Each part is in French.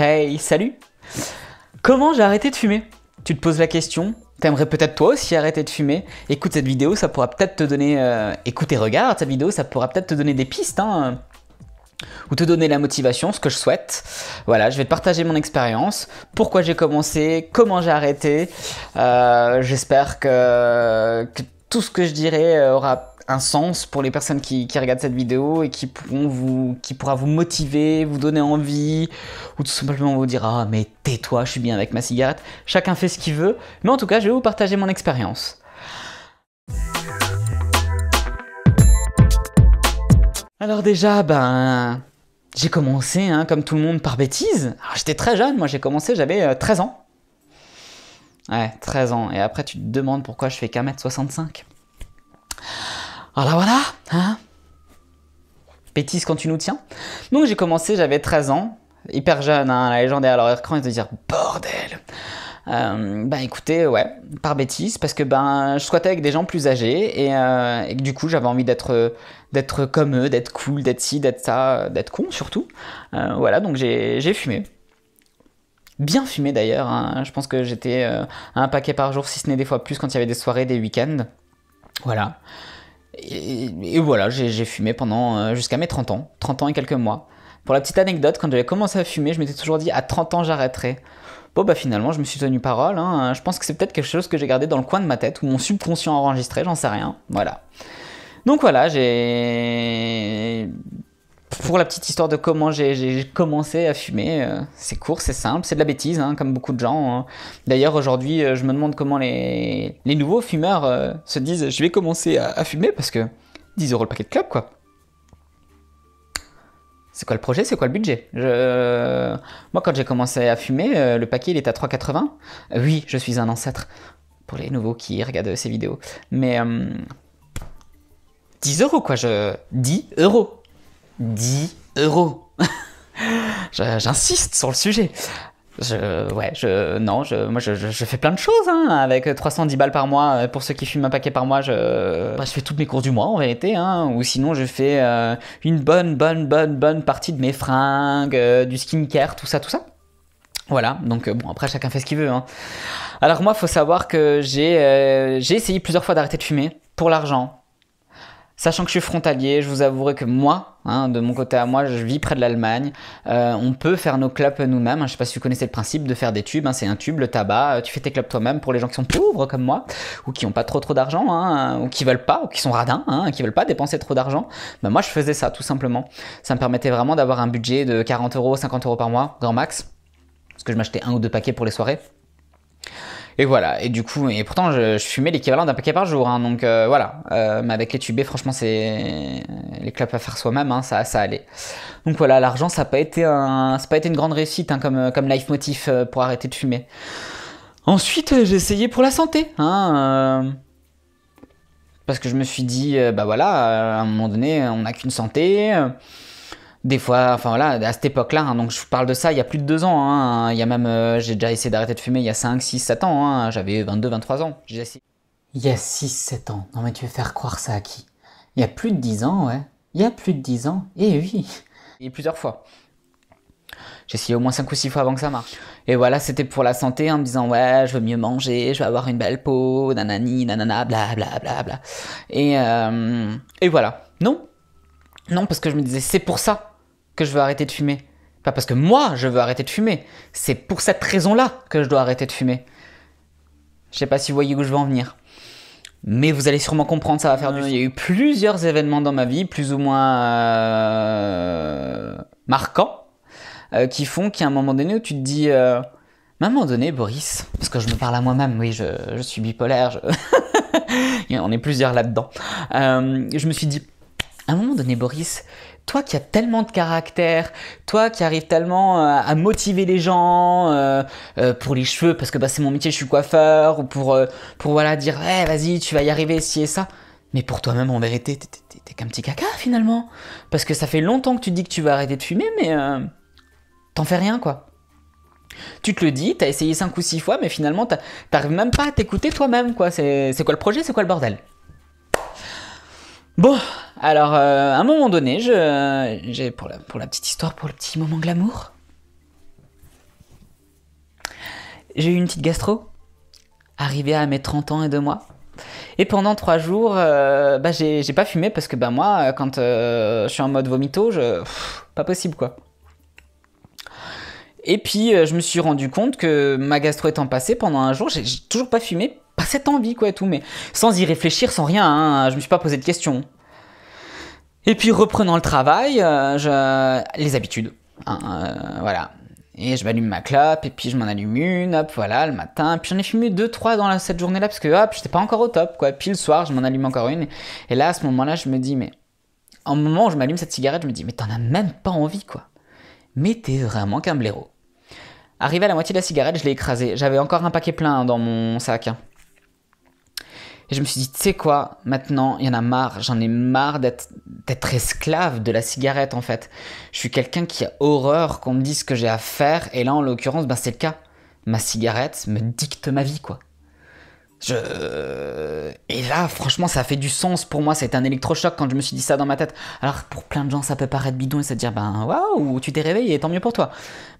Hey, salut Comment j'ai arrêté de fumer Tu te poses la question T'aimerais peut-être toi aussi arrêter de fumer Écoute cette vidéo, ça pourra peut-être te donner... Euh, écoute et regarde cette vidéo, ça pourra peut-être te donner des pistes, hein, euh, ou te donner la motivation, ce que je souhaite. Voilà, je vais te partager mon expérience, pourquoi j'ai commencé, comment j'ai arrêté. Euh, j'espère que, que, tout ce que je dirai aura un sens pour les personnes qui, regardent cette vidéo et qui pourront vous, qui pourra vous motiver, vous donner envie, ou tout simplement vous dire ah mais tais-toi, je suis bien avec ma cigarette. Chacun fait ce qu'il veut, mais en tout cas je vais vous partager mon expérience. Alors déjà, ben, j'ai commencé, hein, comme tout le monde, par bêtise. j'étais très jeune, moi j'ai commencé, j'avais 13 euh, ans. Ouais, 13 ans. Et après tu te demandes pourquoi je fais qu'un mètre 65. Voilà, voilà, hein Bêtise quand tu nous tiens. Donc j'ai commencé, j'avais 13 ans, hyper jeune, hein, la légende est à leur écran et de dire bordel euh, Bah ben écoutez, ouais, par bêtise, parce que ben je squattais avec des gens plus âgés et, euh, du coup j'avais envie d'être d'être comme eux, d'être cool, d'être ci, d'être ça, d'être con surtout. Euh, voilà, donc j'ai fumé. Bien fumé d'ailleurs, hein. je pense que j'étais un paquet par jour, si ce n'est des fois plus quand il y avait des soirées, des week-ends. Voilà. Et, voilà, j'ai fumé pendant euh, jusqu'à mes 30 ans, 30 ans et quelques mois. Pour la petite anecdote, quand j'avais commencé à fumer, je m'étais toujours dit à 30 ans j'arrêterai. Bon bah finalement je me suis tenu parole, hein. je pense que c'est peut-être quelque chose que j'ai gardé dans le coin de ma tête ou mon subconscient enregistré, j'en sais rien. Voilà. Donc voilà, j'ai pour la petite histoire de comment j'ai commencé à fumer, euh, c'est court, c'est simple, c'est de la bêtise, hein, comme beaucoup de gens. Hein. D'ailleurs, aujourd'hui, euh, je me demande comment les, nouveaux fumeurs euh, se disent je vais commencer à, fumer parce que 10 euros le paquet de club quoi. C'est quoi le projet C'est quoi le budget Moi, quand j'ai commencé à fumer, le paquet il était à 3,80. Oui, je suis un ancêtre pour les nouveaux qui regardent ces vidéos. Mais 10 euros, quoi, je. 10 euros 10 euros. J'insiste sur le sujet. Je, ouais, je, non, moi je, fais plein de choses hein, avec 310 balles par mois. Euh, pour ceux qui fument un paquet par mois, je, bah, je fais toutes mes courses du mois en vérité. Hein, ou sinon, je fais euh, une bonne, bonne, bonne, bonne partie de mes fringues, euh, du skincare, tout ça, tout ça. Voilà, donc bon, après chacun fait ce qu'il veut. Hein. Alors moi, faut savoir que j'ai essayé plusieurs fois d'arrêter de fumer pour l'argent, Sachant que je suis frontalier, je vous avouerai que moi, hein, de mon côté à moi, je vis près de l'Allemagne. Euh, on peut faire nos clubs nous-mêmes. Je hein. Je sais pas si vous connaissez le principe de faire des tubes. Hein. c'est un tube, le tabac. Euh, tu fais tes clubs toi-même pour les gens qui sont pauvres comme moi, ou qui n'ont pas trop trop d'argent, ou qui veulent pas, ou qui sont radins, qui veulent pas dépenser trop d'argent. Bah, moi, je faisais ça tout simplement. Ça me permettait vraiment d'avoir un budget de 40 euros, 50 euros par mois, grand max, parce que je m'achetais un ou deux paquets pour les soirées. Et voilà, et du coup, et pourtant je, fumais l'équivalent d'un paquet par jour, hein. donc euh, voilà. Euh, mais avec les tubés, franchement, c'est les clubs à faire soi-même, hein, ça, ça allait. Donc voilà, l'argent, ça n'a pas été une grande réussite hein, comme comme life motif euh, pour arrêter de fumer. Ensuite, j'ai essayé pour la santé, hein, parce que je me suis dit, bah voilà, à un moment donné, on n'a qu'une santé des fois, enfin voilà, à cette époque-là, hein, donc je vous parle de ça il y a plus de deux ans, hein, il y a même, euh, j'ai déjà essayé d'arrêter de fumer il y a 5, 6, 7 ans, hein, j'avais 22, 23 ans, j'ai essayé. Il y a 6, 7 ans, non mais tu veux faire croire ça à qui Il y a plus de 10 ans, ouais, il y a plus de 10 ans, et eh oui Et plusieurs fois. J'ai essayé au moins 5 ou 6 fois avant que ça marche. Et voilà, c'était pour la santé, en me disant, ouais, je veux mieux manger, je veux avoir une belle peau, nanani, nanana, blablabla. Bla, bla, bla. Et, euh, et voilà. Non, non, parce que je me disais, c'est pour ça que je veux arrêter de fumer. Pas parce que moi, je veux arrêter de fumer. C'est pour cette raison-là que je dois arrêter de fumer. Je sais pas si vous voyez où je veux en venir. Mais vous allez sûrement comprendre, ça va faire du Il y a eu plusieurs événements dans ma vie, plus ou moins euh, marquants, euh, qui font qu'à un moment donné où tu te dis... Euh, à un moment donné, Boris, parce que je me parle à moi-même, oui, je, je, suis bipolaire, je... on est plusieurs là-dedans, je me suis dit, à un moment donné, Boris, toi qui as tellement de caractère, toi qui arrives tellement euh, à motiver les gens euh, euh, pour les cheveux parce que bah, c'est mon métier, je suis coiffeur, ou pour, pour voilà dire eh, vas-y, tu vas y arriver, si et ça. Mais pour toi-même, en vérité, t'es qu'un petit caca finalement. Parce que ça fait longtemps que tu dis que tu vas arrêter de fumer, mais t'en fais rien quoi. Tu te le dis, t'as essayé 5 ou 6 fois, mais finalement, t'arrives même pas à t'écouter toi-même quoi. C'est quoi le projet, c'est quoi le bordel Bon, alors euh, à un moment donné, je, j'ai pour la, petite histoire, pour le petit moment glamour, j'ai eu une petite gastro, arrivée à mes 30 ans et 2 mois. Et pendant 3 jours, euh, bah, j'ai, pas fumé parce que bah, moi, quand euh, je suis en mode vomito, je, pas possible quoi. Et puis euh, je me suis rendu compte que ma gastro étant passée, pendant un jour, j'ai toujours pas fumé, pas cette envie quoi et tout, mais sans y réfléchir, sans rien, hein, je me suis pas posé de questions. Et puis reprenant le travail, euh, les habitudes, hein, euh, voilà. Et je m'allume ma clope, et puis je m'en allume une, hop, voilà, le matin. Puis j'en ai fumé deux, trois dans cette journée-là, parce que hop, j'étais pas encore au top, quoi. Puis le soir, je m'en allume encore une. Et là, à ce moment-là, je me dis, mais. En moment où je m'allume cette cigarette, je me dis, mais t'en as même pas envie, quoi. Mais t'es vraiment qu'un blaireau. Arrivé à la moitié de la cigarette, je l'ai écrasée. J'avais encore un paquet plein dans mon sac. Hein. Et je me suis dit, tu sais quoi, maintenant, il y en a marre. J'en ai marre d'être esclave de la cigarette, en fait. Je suis quelqu'un qui a horreur qu'on me dise ce que j'ai à faire. Et là, en l'occurrence, ben, c'est le cas. Ma cigarette me dicte ma vie, quoi. Je... Et là, franchement, ça fait du sens pour moi. C'est un électrochoc quand je me suis dit ça dans ma tête. Alors, pour plein de gens, ça peut paraître bidon et se dire, ben waouh, tu t'es réveillé, et tant mieux pour toi.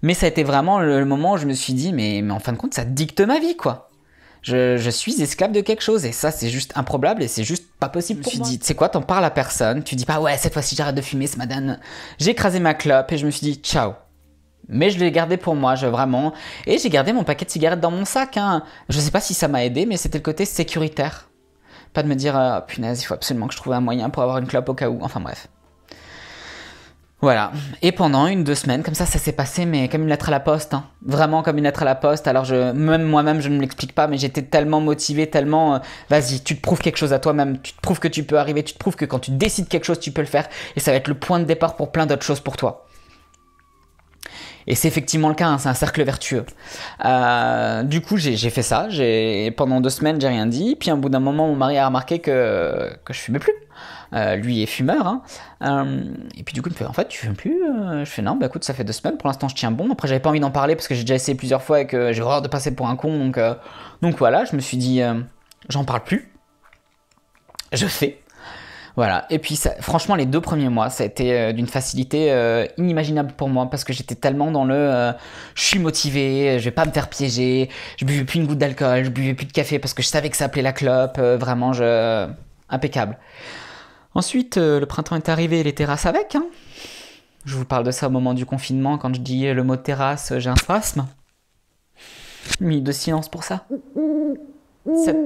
Mais ça a été vraiment le, moment où je me suis dit, mais, en fin de compte, ça dicte ma vie, quoi. Je, suis esclave de quelque chose et ça, c'est juste improbable et c'est juste pas possible. Pour je me suis dit, c'est quoi, t'en parles à personne. Tu dis pas, ouais, cette fois-ci, j'arrête de fumer, ce madame. J'ai écrasé ma clope et je me suis dit, ciao. Mais je l'ai gardé pour moi, je, vraiment. Et j'ai gardé mon paquet de cigarettes dans mon sac. Hein. Je sais pas si ça m'a aidé, mais c'était le côté sécuritaire. Pas de me dire, euh, punaise, il faut absolument que je trouve un moyen pour avoir une clope au cas où. Enfin bref. Voilà. Et pendant une, deux semaines, comme ça, ça s'est passé, mais comme une lettre à la poste. Hein. Vraiment comme une lettre à la poste. Alors, même moi-même, je ne m'explique pas, mais j'étais tellement motivé, tellement. Euh, vas-y, tu te prouves quelque chose à toi-même, tu te prouves que tu peux arriver, tu te prouves que quand tu décides quelque chose, tu peux le faire. Et ça va être le point de départ pour plein d'autres choses pour toi. Et c'est effectivement le cas, hein, c'est un cercle vertueux. Euh, du coup, j'ai fait ça. Pendant deux semaines, j'ai rien dit. Puis, un bout d'un moment, mon mari a remarqué que, je fumais plus. Euh, lui est fumeur. Hein. Euh, et puis, du coup, il me fait En fait, tu fumes plus Je fais Non, bah écoute, ça fait deux semaines. Pour l'instant, je tiens bon. Après, j'avais pas envie d'en parler parce que j'ai déjà essayé plusieurs fois et que j'ai horreur de passer pour un con. Donc, donc voilà, je me suis dit J'en parle plus. Je fais. Voilà. Et puis, franchement, les deux premiers mois, ça a été euh, d'une facilité euh, inimaginable pour moi parce que j'étais tellement dans le euh, je suis motivé, je vais pas me faire piéger, je buvais plus une goutte d'alcool, je buvais plus de café parce que je savais que ça appelait la clope. vraiment, impeccable. Ensuite, le printemps est arrivé les terrasses avec. Hein. Je vous parle de ça au moment du confinement. Quand je dis le mot terrasse, j'ai un spasme. Minute de silence pour ça.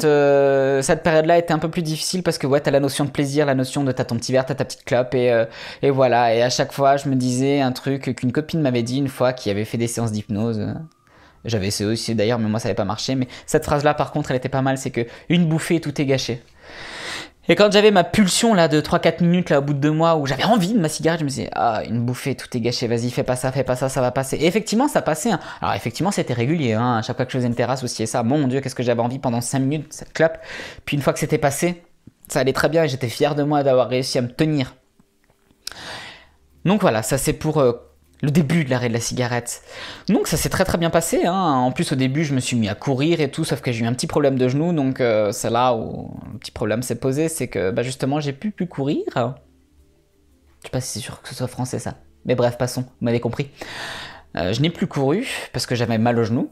Euh, cette, période-là était un peu plus difficile parce que ouais, t'as la notion de plaisir, la notion de t'as ton petit verre, t'as ta petite clope et, euh, et voilà. Et à chaque fois, je me disais un truc qu'une copine m'avait dit une fois qui avait fait des séances d'hypnose. J'avais essayé aussi d'ailleurs, mais moi ça n'avait pas marché. Mais cette phrase-là, par contre, elle était pas mal. C'est que une bouffée, tout est gâché. Et quand j'avais ma pulsion là de 3-4 minutes là au bout de deux mois où j'avais envie de ma cigarette, je me disais ah une bouffée, tout est gâché, vas-y fais pas ça, fais pas ça, ça va passer. Et effectivement ça passait. Hein. Alors effectivement c'était régulier, hein. à chaque fois que je faisais une terrasse aussi et ça, mon dieu qu'est-ce que j'avais envie pendant 5 minutes cette clope. Puis une fois que c'était passé, ça allait très bien et j'étais fier de moi d'avoir réussi à me tenir. Donc voilà, ça c'est pour euh, le début de l'arrêt de la cigarette. Donc ça s'est très très bien passé. Hein. En plus au début je me suis mis à courir et tout, sauf que j'ai eu un petit problème de genou, donc euh, c'est là où le petit problème s'est posé, c'est que bah, justement j'ai plus pu courir. Je sais pas si c'est sûr que ce soit français ça, mais bref passons, vous m'avez compris. Euh, je n'ai plus couru parce que j'avais mal au genou.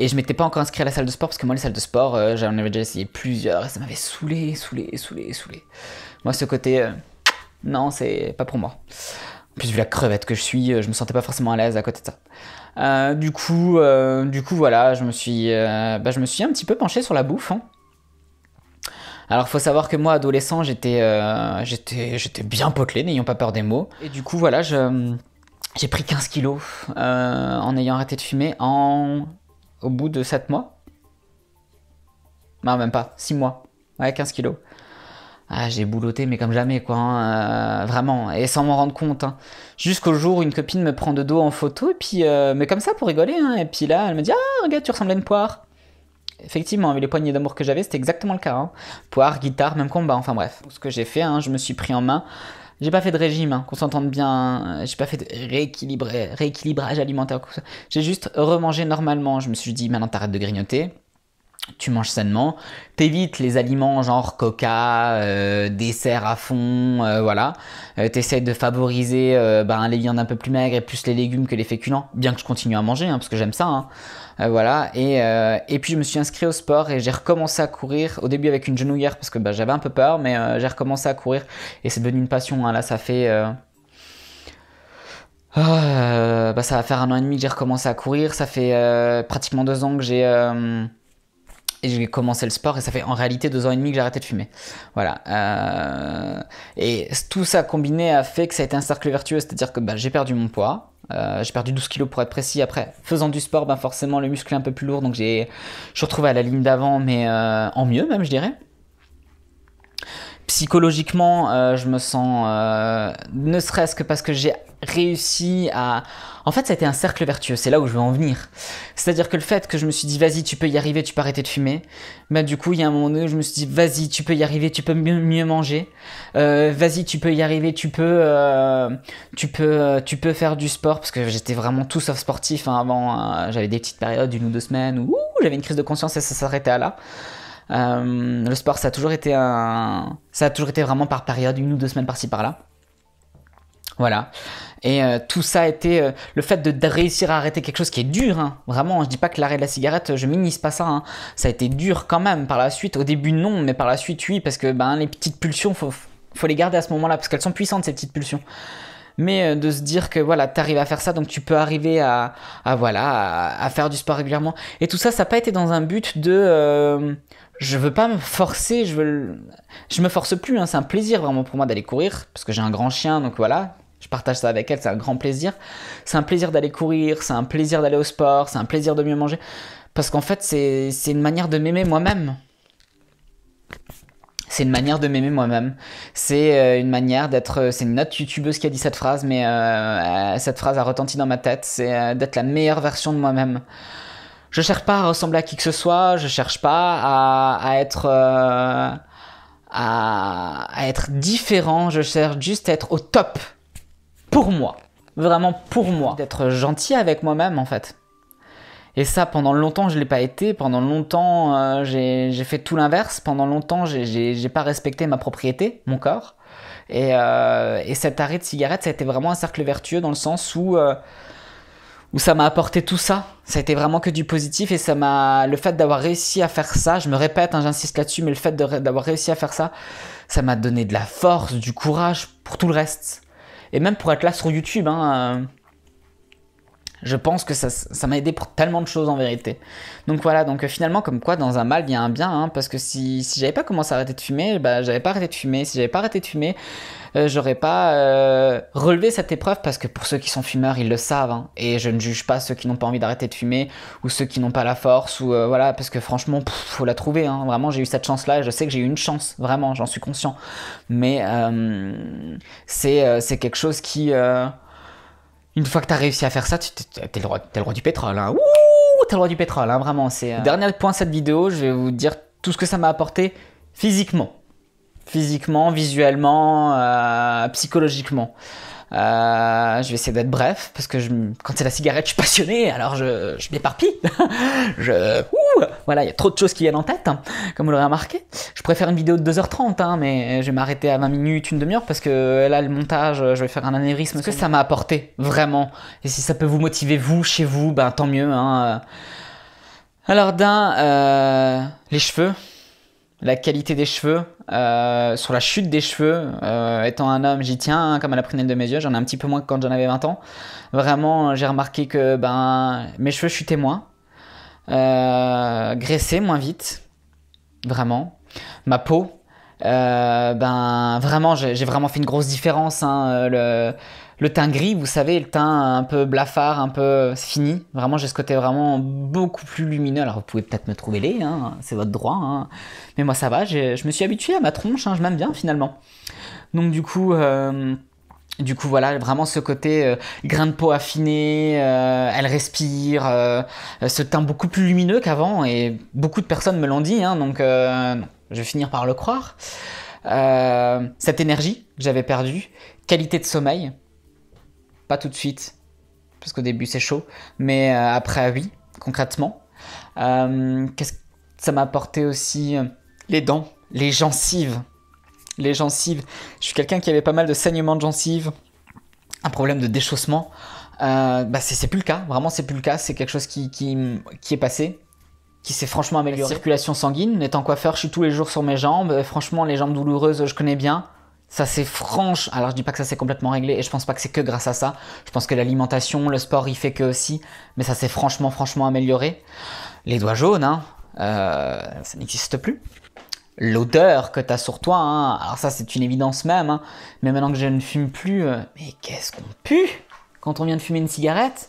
Et je m'étais pas encore inscrit à la salle de sport parce que moi les salles de sport euh, j'en avais déjà essayé plusieurs et ça m'avait saoulé, saoulé, saoulé, saoulé. Moi ce côté non c'est pas pour moi plus vu la crevette que je suis, euh, je me sentais pas forcément à l'aise à côté de ça. Euh, du coup, euh, du coup, voilà, je me suis, bah, je me suis un petit peu penché sur la bouffe. Hein. Alors, faut savoir que moi, adolescent, j'étais, j'étais, j'étais bien potelé, n'ayant pas peur des mots. Et du coup, voilà, j'ai pris 15 kilos en ayant arrêté de fumer en, au bout de 7 mois. Non, même pas, 6 mois. Ouais, 15 kilos. Ah, j'ai bouloté mais comme jamais, quoi. Hein, euh, vraiment, et sans m'en rendre compte. Hein. Jusqu'au jour où une copine me prend de dos en photo, et puis, euh, mais comme ça, pour rigoler. Hein, et puis là, elle me dit Ah, regarde, tu ressemblais à une poire. Effectivement, avec les poignées d'amour que j'avais, c'était exactement le cas. Hein. Poire, guitare, même combat, enfin bref. Ce que j'ai fait, je me suis pris en main. J'ai pas fait de régime, qu'on s'entende bien. J'ai pas fait de rééquilibrage alimentaire. J'ai juste remangé normalement. Je me suis dit Maintenant, t'arrêtes de grignoter tu manges sainement, t'évites les aliments genre coca, euh, dessert à fond, euh, voilà. Euh, t'essayes de favoriser ben, les viandes un peu plus maigres et plus les légumes que les féculents, bien que je continue à manger, hein, parce que j'aime ça. Hein. voilà. Et, puis je me suis inscrit au sport et j'ai recommencé à courir, au début avec une genouillère, parce que ben, j'avais un peu peur, mais j'ai recommencé à courir et c'est devenu une passion. Hein. Là, ça fait... Ah, bah, ça va faire un an et demi que j'ai recommencé à courir, ça fait pratiquement deux ans que j'ai et j'ai commencé le sport et ça fait en réalité deux ans et demi que j'ai arrêté de fumer. Voilà. Euh, et tout ça combiné a fait que ça a été un cercle vertueux, c'est-à-dire que bah, j'ai perdu mon poids. Euh, j'ai perdu 12 kilos pour être précis. Après, faisant du sport, ben forcément le muscle est un peu plus lourd, donc j'ai, je suis retrouvé à la ligne d'avant, mais euh, en mieux même, je dirais psychologiquement, euh, je me sens, euh, ne serait-ce que parce que j'ai réussi à... En fait, ça a été un cercle vertueux, c'est là où je veux en venir. C'est-à-dire que le fait que je me suis dit, vas-y, tu peux y arriver, tu peux arrêter de fumer, bah du coup, il y a un moment où je me suis dit, vas-y, tu peux y arriver, tu peux mieux, manger, euh, vas-y, tu peux y arriver, tu peux, tu, peux, tu peux faire du sport, parce que j'étais vraiment tout sauf sportif hein, avant, j'avais des petites périodes, une ou deux semaines, où j'avais une crise de conscience et ça s'arrêtait à là. Euh, le sport, ça a toujours été un, ça a toujours été vraiment par période, une ou deux semaines par-ci par-là. Voilà. Et euh, tout ça a été euh, le fait de, réussir à arrêter quelque chose qui est dur. Hein. Vraiment, je dis pas que l'arrêt de la cigarette, je minimise pas ça. Hein. Ça a été dur quand même par la suite. Au début non, mais par la suite oui, parce que ben les petites pulsions, faut faut les garder à ce moment-là parce qu'elles sont puissantes ces petites pulsions. Mais de se dire que voilà, t'arrives à faire ça, donc tu peux arriver à, voilà à, faire du sport régulièrement. Et tout ça, ça n'a pas été dans un but de je veux pas me forcer, je veux, je me force plus. Hein. c'est un plaisir vraiment pour moi d'aller courir parce que j'ai un grand chien, donc voilà. Je partage ça avec elle, c'est un grand plaisir. C'est un plaisir d'aller courir, c'est un plaisir d'aller au sport, c'est un plaisir de mieux manger. Parce qu'en fait, c'est une manière de m'aimer moi-même. C'est une manière de m'aimer moi-même. C'est euh, une manière d'être. Euh, c'est une autre youtubeuse qui a dit cette phrase, mais euh, cette phrase a retenti dans ma tête. C'est d'être la meilleure version de moi-même je cherche pas à ressembler à qui que ce soit, je cherche pas à, être euh, à, être différent, je cherche juste à être au top pour moi, vraiment pour moi, d'être gentil avec moi-même en fait. Et ça, pendant longtemps, je l'ai pas été. Pendant longtemps, euh, j'ai fait tout l'inverse. Pendant longtemps, j'ai pas respecté ma propriété, mon corps. Et, euh, et cet arrêt de cigarette, ça a été vraiment un cercle vertueux dans le sens où où ça m'a apporté tout ça. Ça a été vraiment que du positif et ça m'a le fait d'avoir réussi à faire ça. Je me répète, hein, j'insiste là-dessus, mais le fait d'avoir réussi à faire ça, ça m'a donné de la force, du courage pour tout le reste et même pour être là sur YouTube. Hein, euh, je pense que ça, m'a aidé pour tellement de choses en vérité. Donc voilà, donc euh, finalement, comme quoi dans un mal, il y a un bien, hein, parce que si, j'avais pas commencé à arrêter de fumer, bah j'avais pas arrêté de fumer. Si j'avais pas arrêté de fumer, euh, j'aurais pas euh, relevé cette épreuve, parce que pour ceux qui sont fumeurs, ils le savent. Hein, et je ne juge pas ceux qui n'ont pas envie d'arrêter de fumer, ou ceux qui n'ont pas la force, ou voilà, parce que franchement, faut la trouver. Hein. vraiment, j'ai eu cette chance-là, je sais que j'ai eu une chance, vraiment, j'en suis conscient. Mais c'est quelque chose qui une fois que as réussi à faire ça, t'es le, roi, le du pétrole. Hein. Ouh, as le droit du pétrole, hein, vraiment. C'est euh, Dernier point de cette vidéo, je vais vous dire tout ce que ça m'a apporté physiquement. Physiquement, visuellement, euh, psychologiquement. Euh, je vais essayer d'être bref parce que je, quand c'est la cigarette, je suis passionné, alors je, je m'éparpille. je, voilà, il y a trop de choses qui viennent en tête, hein, comme vous l'aurez remarqué. Je préfère une vidéo de 2h30, hein, mais je vais m'arrêter à 20 minutes, une demi-heure parce que là, le montage, je vais faire un anévrisme. Ce que ça m'a apporté, vraiment. Et si ça peut vous motiver, vous, chez vous, ben tant mieux. Hein. Alors, d'un, euh, les cheveux la qualité des cheveux, euh, sur la chute des cheveux. Euh, étant un homme, j'y tiens, hein, comme à la prunelle de mes yeux, j'en ai un petit peu moins que quand j'en avais 20 ans. Vraiment, j'ai remarqué que ben, mes cheveux chutaient moins, euh, graissaient moins vite, vraiment. Ma peau, ben vraiment, j'ai vraiment fait une grosse différence. Hein, le, le teint gris, vous savez, le teint un peu blafard, un peu euh, fini. Vraiment, j'ai ce côté vraiment beaucoup plus lumineux. Alors, vous pouvez peut-être me trouver les, hein, c'est votre droit. Hein. Mais moi, ça va, je me suis habitué à ma tronche, hein, je m'aime bien finalement. Donc, du coup. Euh, du coup, voilà, vraiment ce côté euh, grain de peau affiné, elle respire, ce teint beaucoup plus lumineux qu'avant, et beaucoup de personnes me l'ont dit, donc je vais finir par le croire. cette énergie que j'avais perdue, qualité de sommeil, pas tout de suite, parce qu'au début c'est chaud, mais euh, après oui, concrètement. Euh, qu'est-ce que ça m'a apporté aussi euh, Les dents, les gencives. Les gencives. Je suis quelqu'un qui avait pas mal de saignements de gencives, un problème de déchaussement. bah c'est plus le cas, vraiment c'est plus le cas, c'est quelque chose qui, qui, qui est passé, qui s'est franchement amélioré. La circulation sanguine, étant coiffeur, je suis tous les jours sur mes jambes. Franchement, les jambes douloureuses, je connais bien. Ça c'est franche. Alors je dis pas que ça c'est complètement réglé et je pense pas que c'est que grâce à ça. Je pense que l'alimentation, le sport, il fait que aussi. Mais ça s'est franchement, franchement amélioré. Les doigts jaunes, hein, euh, ça n'existe plus. L'odeur que t'as sur toi, hein, alors ça c'est une évidence même. Hein. mais maintenant que je ne fume plus, euh, mais qu'est-ce qu'on pue quand on vient de fumer une cigarette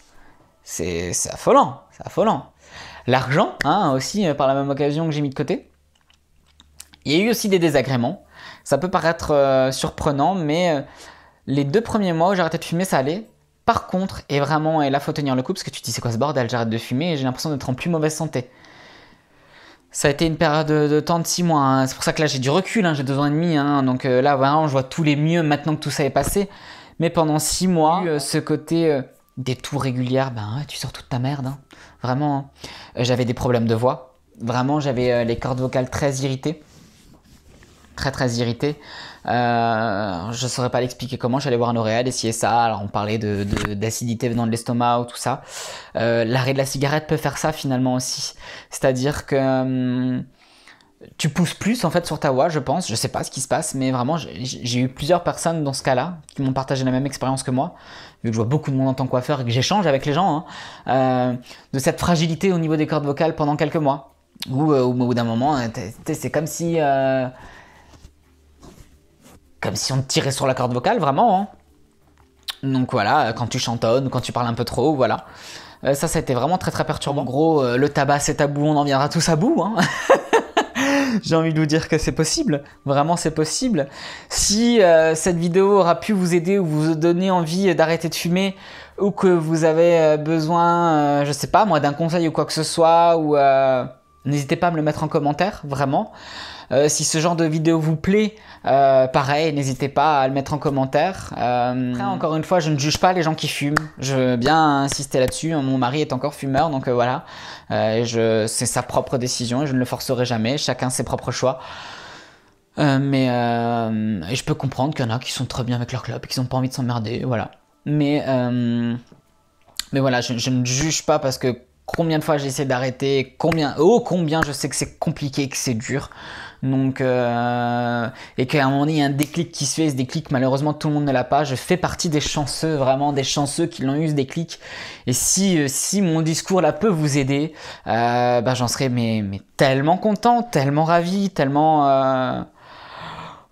C'est affolant, c'est affolant. L'argent, hein, aussi euh, par la même occasion que j'ai mis de côté. Il y a eu aussi des désagréments. Ça peut paraître euh, surprenant, mais euh, les deux premiers mois où j'arrêtais de fumer, ça allait. Par contre, et vraiment, et là, faut tenir le coup, parce que tu te dis, c'est quoi ce bordel, j'arrête de fumer, et j'ai l'impression d'être en plus mauvaise santé. Ça a été une période de, temps de 6 mois, hein. c'est pour ça que là, j'ai du recul, hein. j'ai 2 ans et demi, hein. donc euh, là, vraiment, je vois tous les mieux maintenant que tout ça est passé. Mais pendant 6 mois, ce côté des tours régulières, ben tu sors toute ta merde. Vraiment, j'avais des problèmes de voix. Vraiment, j'avais les cordes vocales très irritées très très irrité. Euh, je ne saurais pas l'expliquer comment. J'allais voir un oréal, essayer ça. Alors on parlait d'acidité de, de venant de l'estomac ou tout ça. Euh, l'arrêt de la cigarette peut faire ça finalement aussi. C'est-à-dire que hum, tu pousses plus en fait sur ta voix, je pense. Je sais pas ce qui se passe, mais vraiment j'ai eu plusieurs personnes dans ce cas-là qui m'ont partagé la même expérience que moi. Vu que je vois beaucoup de monde en tant que coiffeur et que j'échange avec les gens, hein, euh, de cette fragilité au niveau des cordes vocales pendant quelques mois. Ou au bout d'un moment, hein, c'est comme si comme si on tirait sur la corde vocale, vraiment. Hein. Donc voilà, euh, quand tu chantonnes, quand tu parles un peu trop, voilà. Euh, ça, ça a été vraiment très très perturbant. En gros, euh, le tabac c'est tabou, on en viendra tous à bout. Hein. J'ai envie de vous dire que c'est possible, vraiment c'est possible. Si cette vidéo aura pu vous aider ou vous donner envie d'arrêter de fumer, ou que vous avez besoin, je sais pas moi, d'un conseil ou quoi que ce soit, ou n'hésitez pas à me le mettre en commentaire, vraiment. Euh, si ce genre de vidéo vous plaît, euh, pareil, n'hésitez pas à le mettre en commentaire. Euh, encore une fois, je ne juge pas les gens qui fument. Je veux bien insister là-dessus. Mon mari est encore fumeur, donc voilà. c'est sa propre décision et je ne le forcerai jamais. Chacun ses propres choix. mais je peux comprendre qu'il y en a qui sont très bien avec leur club et qui n'ont pas envie de s'emmerder, voilà. Mais, mais voilà, je, ne juge pas parce que combien de fois j'ai essayé d'arrêter, combien, oh combien je sais que c'est compliqué, que c'est dur. Donc, euh, et qu'à un moment donné, il y a un déclic qui se fait. ce déclic, malheureusement, tout le monde ne l'a pas. Je fais partie des chanceux, vraiment des chanceux qui l'ont eu ce déclic. Et si, euh, si mon discours là peut vous aider, euh, bah, j'en serais mais, mais, tellement content, tellement ravi, tellement. Euh...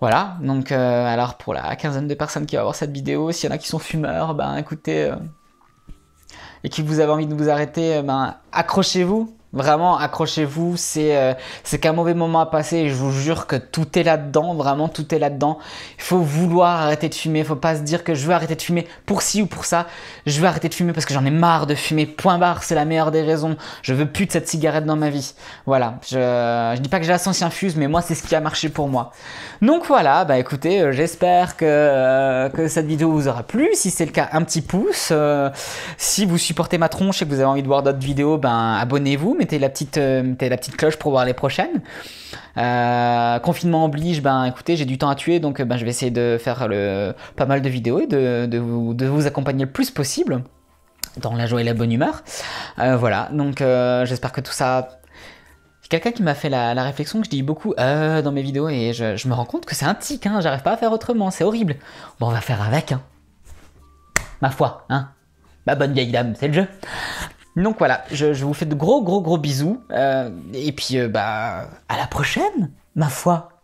voilà, donc euh, alors pour la quinzaine de personnes qui vont voir cette vidéo, s'il y en a qui sont fumeurs, ben écoutez, euh, et qui vous avez envie de vous arrêter, ben accrochez-vous, Vraiment, accrochez-vous, c'est euh, c'est qu'un mauvais moment à passer et je vous jure que tout est là-dedans, vraiment tout est là-dedans. Il faut vouloir arrêter de fumer, il faut pas se dire que je veux arrêter de fumer pour ci ou pour ça. Je veux arrêter de fumer parce que j'en ai marre de fumer, point barre, c'est la meilleure des raisons. Je veux plus de cette cigarette dans ma vie. Voilà, je, ne dis pas que j'ai la science infuse, mais moi c'est ce qui a marché pour moi. Donc voilà, bah écoutez, euh, j'espère que, euh, que cette vidéo vous aura plu. Si c'est le cas, un petit pouce. si vous supportez ma tronche et que vous avez envie de voir d'autres vidéos, ben abonnez-vous mettez la petite, euh, la petite cloche pour voir les prochaines. Euh, confinement oblige, ben écoutez, j'ai du temps à tuer, donc ben, je vais essayer de faire le, pas mal de vidéos et de, vous, accompagner le plus possible dans la joie et la bonne humeur. Euh, voilà, donc j'espère que tout ça quelqu'un qui m'a fait la, réflexion que je dis beaucoup dans mes vidéos et je, me rends compte que c'est un tic, hein, j'arrive pas à faire autrement, c'est horrible. Bon, on va faire avec, hein. Ma foi, hein. Ma bonne vieille dame, c'est le jeu. Donc voilà, je, vous fais de gros gros gros bisous. Euh, et puis euh, bah à la prochaine, ma foi.